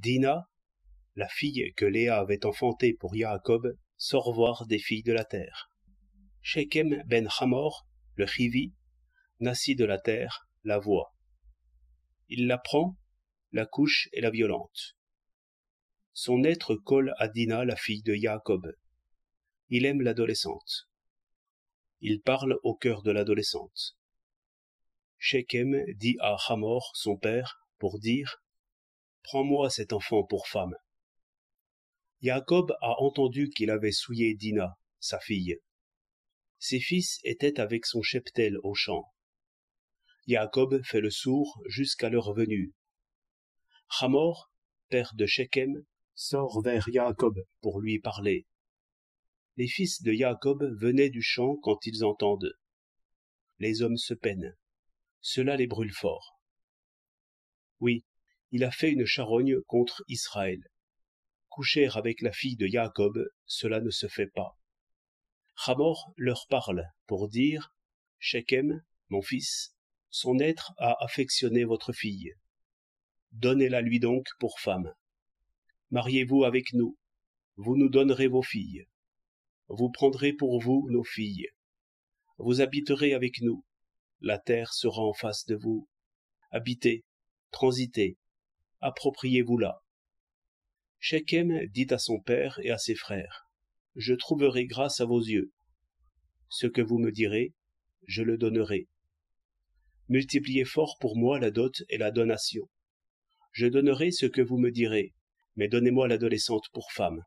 Dina, la fille que Léa avait enfantée pour Yaakob, sort voir des filles de la terre. Shechem ben Hamor, le Chivi, nassi de la terre, la voit. Il la prend, la couche et la violente. Son être colle à Dina, la fille de Yaakob. Il aime l'adolescente. Il parle au cœur de l'adolescente. Shechem dit à Hamor, son père, pour dire Prends-moi cet enfant pour femme. Jacob a entendu qu'il avait souillé Dina, sa fille. Ses fils étaient avec son cheptel au champ. Jacob fait le sourd jusqu'à leur venue. Chamor, père de Shechem, sort vers Jacob pour lui parler. Les fils de Jacob venaient du champ quand ils entendent. Les hommes se peinent. Cela les brûle fort. Oui, il a fait une charogne contre Israël. Coucher avec la fille de Jacob, cela ne se fait pas. Ramor leur parle pour dire Shechem, mon fils, son être a affectionné votre fille. Donnez-la lui donc pour femme. Mariez-vous avec nous. Vous nous donnerez vos filles. Vous prendrez pour vous nos filles. Vous habiterez avec nous. La terre sera en face de vous. Habitez, transitez, appropriez-vous la Shechem dit à son père et à ses frères, Je trouverai grâce à vos yeux. Ce que vous me direz, je le donnerai. Multipliez fort pour moi la dot et la donation. Je donnerai ce que vous me direz, mais donnez-moi l'adolescente pour femme.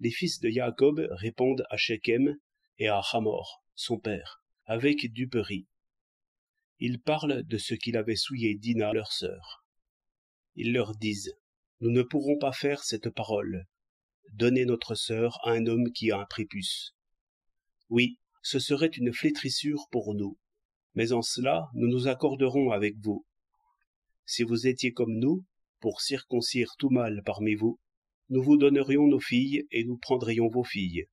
Les fils de Jacob répondent à Shechem et à Hamor, son père, avec duperie. Ils parlent de ce qu'il avait souillé Dina, leur sœur ils leur disent nous ne pourrons pas faire cette parole Donnez notre sœur à un homme qui a un prépuce oui ce serait une flétrissure pour nous mais en cela nous nous accorderons avec vous si vous étiez comme nous pour circoncire tout mal parmi vous nous vous donnerions nos filles et nous prendrions vos filles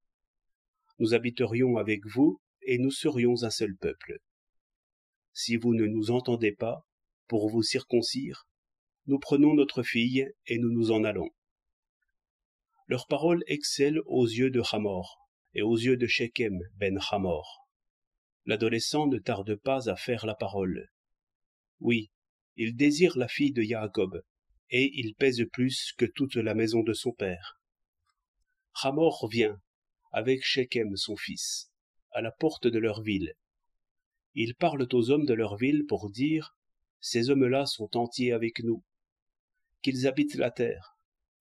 nous habiterions avec vous et nous serions un seul peuple si vous ne nous entendez pas pour vous circoncire nous prenons notre fille et nous nous en allons. Leurs paroles excellent aux yeux de Hamor et aux yeux de Shechem ben Hamor. L'adolescent ne tarde pas à faire la parole. Oui, il désire la fille de Jacob, et il pèse plus que toute la maison de son père. Hamor vient, avec Shechem son fils, à la porte de leur ville. Ils parlent aux hommes de leur ville pour dire Ces hommes-là sont entiers avec nous qu'ils habitent la terre,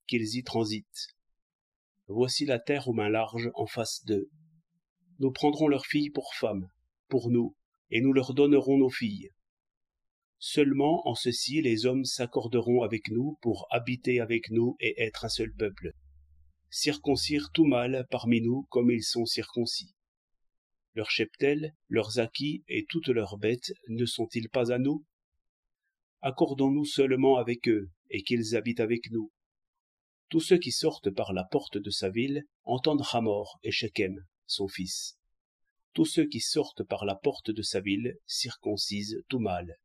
qu'ils y transitent. Voici la terre aux mains larges en face d'eux. Nous prendrons leurs filles pour femmes, pour nous, et nous leur donnerons nos filles. Seulement en ceci les hommes s'accorderont avec nous pour habiter avec nous et être un seul peuple. Circoncire tout mal parmi nous comme ils sont circoncis. Leurs cheptels, leurs acquis et toutes leurs bêtes ne sont-ils pas à nous Accordons-nous seulement avec eux, et qu'ils habitent avec nous. Tous ceux qui sortent par la porte de sa ville entendent Hamor et Shechem, son fils. Tous ceux qui sortent par la porte de sa ville circoncisent tout mal.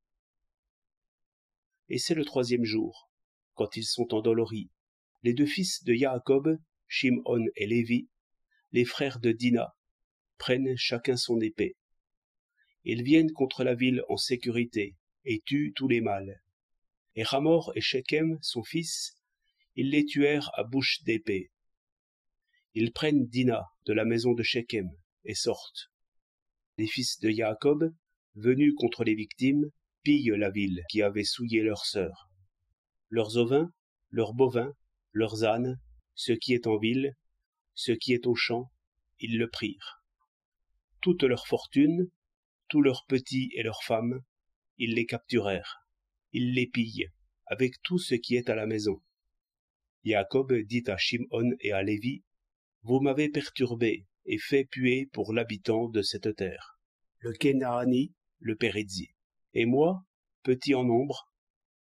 Et c'est le troisième jour, quand ils sont endoloris, les deux fils de Jacob, Shimon et Lévi, les frères de Dinah, prennent chacun son épée. Ils viennent contre la ville en sécurité et tuent tous les mâles et Ramor et Shechem, son fils, ils les tuèrent à bouche d'épée. Ils prennent Dina de la maison de Shechem et sortent. Les fils de Jacob, venus contre les victimes, pillent la ville qui avait souillé leurs sœurs. Leurs ovins, leurs bovins, leurs ânes, ce qui est en ville, ce qui est au champ, ils le prirent. Toute leur fortune, tous leurs petits et leurs femmes, ils les capturèrent. Il les pille, avec tout ce qui est à la maison. Jacob dit à Shimon et à Lévi, Vous m'avez perturbé et fait puer pour l'habitant de cette terre, le Kenaani, le Pérézi. Et moi, petit en nombre,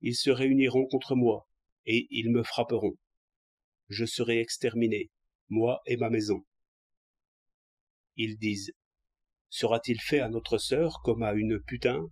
ils se réuniront contre moi, et ils me frapperont. Je serai exterminé, moi et ma maison. Ils disent, Sera-t-il fait à notre sœur comme à une putain